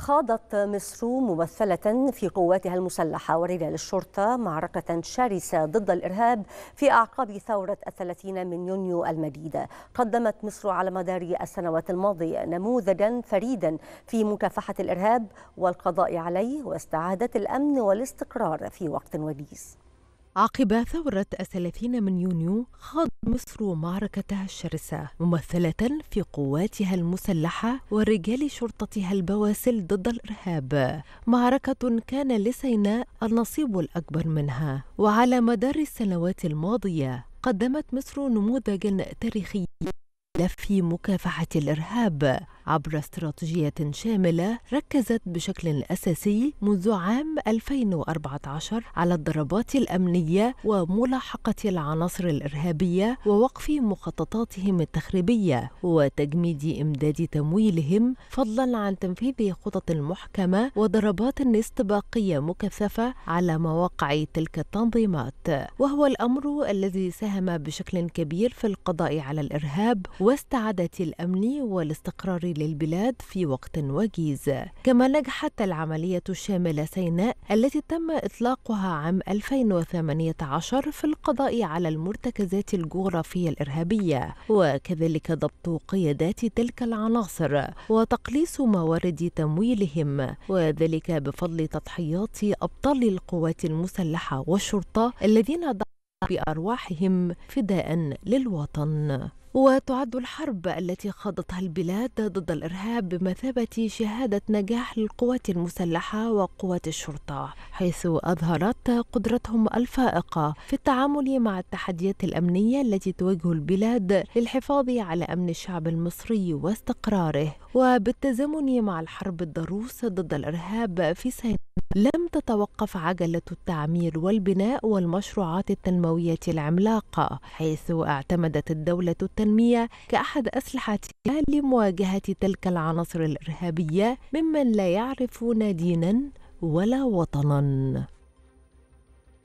خاضت مصر ممثلة في قواتها المسلحة ورجال الشرطة معركة شرسة ضد الإرهاب في أعقاب ثورة الثلاثين من يونيو المديدة قدمت مصر على مدار السنوات الماضية نموذجا فريدا في مكافحة الإرهاب والقضاء عليه واستعادة الأمن والاستقرار في وقت وجيز عقب ثورة الثلاثين من يونيو خاضت مصر معركتها الشرسة ممثلة في قواتها المسلحة ورجال شرطتها البواسل ضد الإرهاب معركة كان لسيناء النصيب الأكبر منها وعلى مدار السنوات الماضية قدمت مصر نموذجا تاريخيا الدولة في مكافحة الإرهاب عبر استراتيجية شاملة ركزت بشكل أساسي منذ عام 2014 على الضربات الأمنية وملاحقة العناصر الإرهابية ووقف مخططاتهم التخريبية وتجميد إمداد تمويلهم فضلا عن تنفيذ خطط محكمة وضربات استباقية مكثفة على مواقع تلك التنظيمات وهو الأمر الذي ساهم بشكل كبير في القضاء على الإرهاب واستعادة الأمن والاستقرار للبلاد في وقت وجيز كما نجحت العملية الشاملة سيناء التي تم إطلاقها عام 2018 في القضاء على المرتكزات الجغرافية الإرهابية وكذلك ضبط قيادات تلك العناصر وتقليص موارد تمويلهم وذلك بفضل تضحيات أبطال القوات المسلحة والشرطة الذين ضحوا بأرواحهم فداء للوطن وتعد الحرب التي خاضتها البلاد ضد الارهاب بمثابه شهاده نجاح للقوات المسلحه وقوات الشرطه حيث اظهرت قدرتهم الفائقه في التعامل مع التحديات الامنيه التي تواجه البلاد للحفاظ على امن الشعب المصري واستقراره وبالتزامن مع الحرب الضروس ضد الارهاب في سيناء لم تتوقف عجلة التعمير والبناء والمشروعات التنموية العملاقة حيث اعتمدت الدولة التنمية كأحد أسلحتها لمواجهة تلك العناصر الإرهابية ممن لا يعرفون دينا ولا وطنا